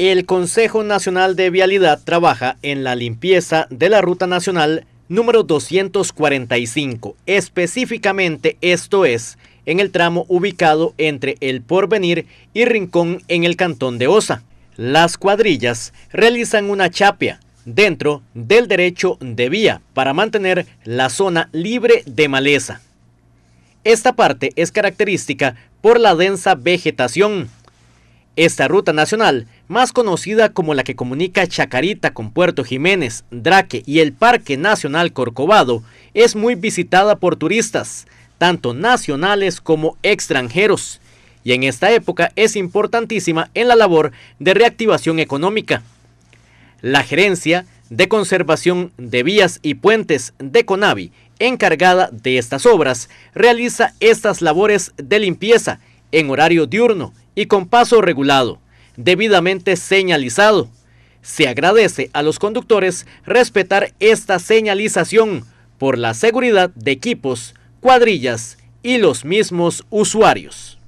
El Consejo Nacional de Vialidad trabaja en la limpieza de la Ruta Nacional número 245, específicamente esto es en el tramo ubicado entre El Porvenir y Rincón en el Cantón de Osa. Las cuadrillas realizan una chapia dentro del derecho de vía para mantener la zona libre de maleza. Esta parte es característica por la densa vegetación esta ruta nacional, más conocida como la que comunica Chacarita con Puerto Jiménez, Draque y el Parque Nacional Corcovado, es muy visitada por turistas, tanto nacionales como extranjeros, y en esta época es importantísima en la labor de reactivación económica. La gerencia de conservación de vías y puentes de Conavi, encargada de estas obras, realiza estas labores de limpieza en horario diurno y con paso regulado, debidamente señalizado. Se agradece a los conductores respetar esta señalización por la seguridad de equipos, cuadrillas y los mismos usuarios.